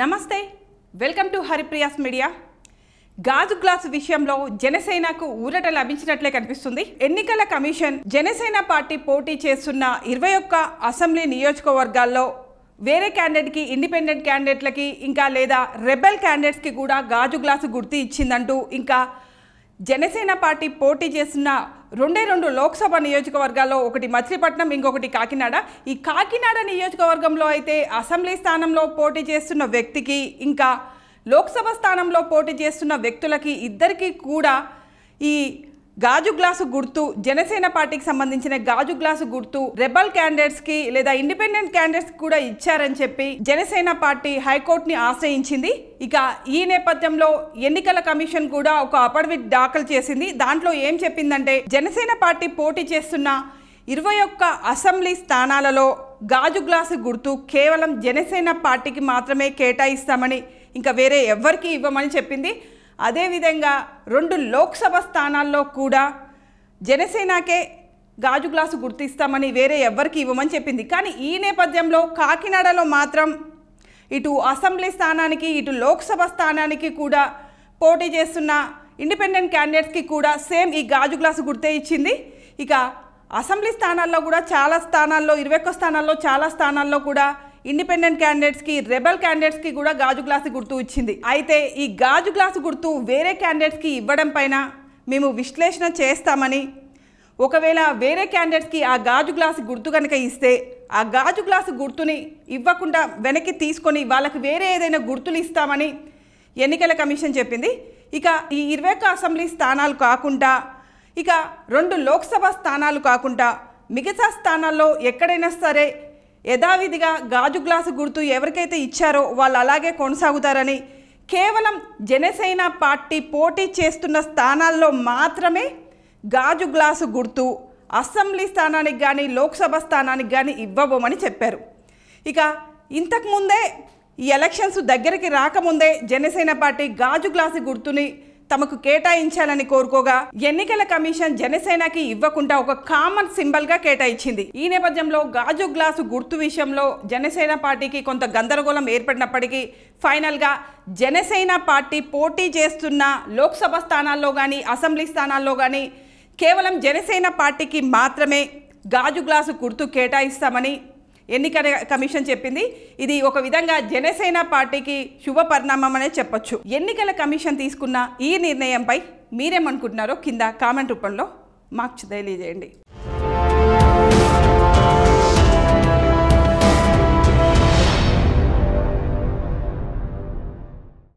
నమస్తే welcome to Haripriya's media గాజు glass విషయంలో జనసేనకు ఊరట లభించినట్లే కనిపిస్తుంది ఎన్నికల కమిషన్ జనసేన పార్టీ పోటీ చేస్తున్న ఇరవై ఒక్క అసెంబ్లీ నియోజకవర్గాల్లో వేరే క్యాండిడేట్కి ఇండిపెండెంట్ క్యాండిడేట్లకి ఇంకా లేదా రెబెల్ క్యాండిడేట్స్కి కూడా గాజు గ్లాసు గుర్తు ఇచ్చిందంటూ ఇంకా జనసేన పార్టీ పోటీ చేస్తున్న రెండే రెండు లోక్సభ నియోజకవర్గాల్లో ఒకటి మచిలీపట్నం ఇంకొకటి కాకినాడ ఈ కాకినాడ నియోజకవర్గంలో అయితే అసెంబ్లీ స్థానంలో పోటీ చేస్తున్న వ్యక్తికి ఇంకా లోక్సభ స్థానంలో పోటీ చేస్తున్న వ్యక్తులకి ఇద్దరికీ కూడా ఈ గాజు గ్లాసు గుర్తు జనసేన పార్టీకి సంబంధించిన గాజు గ్లాసు గుర్తు రెబల్ క్యాండిడేట్స్ కి లేదా ఇండిపెండెంట్ క్యాండిడేట్స్ కూడా ఇచ్చారని చెప్పి జనసేన పార్టీ హైకోర్టుని ఆశ్రయించింది ఇక ఈ నేపథ్యంలో ఎన్నికల కమిషన్ కూడా ఒక అఫిడవిట్ దాఖలు చేసింది దాంట్లో ఏం చెప్పిందంటే జనసేన పార్టీ పోటీ చేస్తున్న ఇరవై ఒక్క అసెంబ్లీ స్థానాలలో గాజు గ్లాసు గుర్తు కేవలం జనసేన పార్టీకి మాత్రమే కేటాయిస్తామని ఇంకా వేరే ఎవ్వరికీ ఇవ్వమని చెప్పింది అదేవిధంగా రెండు లోక్సభ స్థానాల్లో కూడా జనసేనకే గాజు గ్లాసు గుర్తిస్తామని వేరే ఎవ్వరికి ఇవ్వమని చెప్పింది కానీ ఈ నేపథ్యంలో కాకినాడలో మాత్రం ఇటు అసెంబ్లీ స్థానానికి ఇటు లోక్సభ స్థానానికి కూడా పోటీ చేస్తున్న ఇండిపెండెంట్ క్యాండిడేట్స్కి కూడా సేమ్ ఈ గాజు గ్లాసు గుర్తే ఇచ్చింది ఇక అసెంబ్లీ స్థానాల్లో కూడా చాలా స్థానాల్లో ఇరవై ఒక్క స్థానాల్లో చాలా స్థానాల్లో కూడా ఇండిపెండెంట్ కి రెబల్ కి కూడా గాజు గ్లాసు గుర్తు ఇచ్చింది అయితే ఈ గాజు గ్లాసు గుర్తు వేరే కి ఇవ్వడం పైన మేము విశ్లేషణ చేస్తామని ఒకవేళ వేరే కి ఆ గాజు గ్లాసు గుర్తు కనుక ఇస్తే ఆ గాజు గ్లాసు గుర్తుని ఇవ్వకుండా వెనక్కి తీసుకొని వాళ్ళకి వేరే ఏదైనా గుర్తులు ఇస్తామని ఎన్నికల కమిషన్ చెప్పింది ఇక ఈ ఇరవై ఒక్క అసెంబ్లీ స్థానాలు కాకుండా ఇక రెండు లోక్సభ స్థానాలు కాకుండా మిగతా స్థానాల్లో ఎక్కడైనా సరే యథావిధిగా గాజు గ్లాసు గుర్తు ఎవరికైతే ఇచ్చారో వాళ్ళు అలాగే కొనసాగుతారని కేవలం జనసేన పార్టీ పోటీ చేస్తున్న స్థానాల్లో మాత్రమే గాజు గ్లాసు గుర్తు అసెంబ్లీ స్థానానికి కానీ లోక్సభ స్థానానికి కానీ ఇవ్వబోమని చెప్పారు ఇక ఇంతకుముందే ఈ ఎలక్షన్స్ దగ్గరికి రాకముందే జనసేన పార్టీ గాజు గ్లాసు గుర్తుని తమకు కేటాయించాలని కోరుకోగా ఎన్నికల కమిషన్ జనసేనకి ఇవ్వకుండా ఒక కామన్ సింబల్ గా కేటాయించింది ఈ నేపథ్యంలో గాజు గ్లాసు గుర్తు విషయంలో జనసేన పార్టీకి కొంత గందరగోళం ఏర్పడినప్పటికీ ఫైనల్గా జనసేన పార్టీ పోటీ చేస్తున్న లోక్సభ స్థానాల్లో కానీ అసెంబ్లీ స్థానాల్లో కానీ కేవలం జనసేన పార్టీకి మాత్రమే గాజు గ్లాసు గుర్తు కేటాయిస్తామని ఎన్నికల కమిషన్ చెప్పింది ఇది ఒక విధంగా జనసేన పార్టీకి శుభ పరిణామం అనే చెప్పొచ్చు ఎన్నికల కమిషన్ తీసుకున్న ఈ నిర్ణయంపై మీరేమనుకుంటున్నారో కింద కామెంట్ రూపంలో మాకు తెలియజేయండి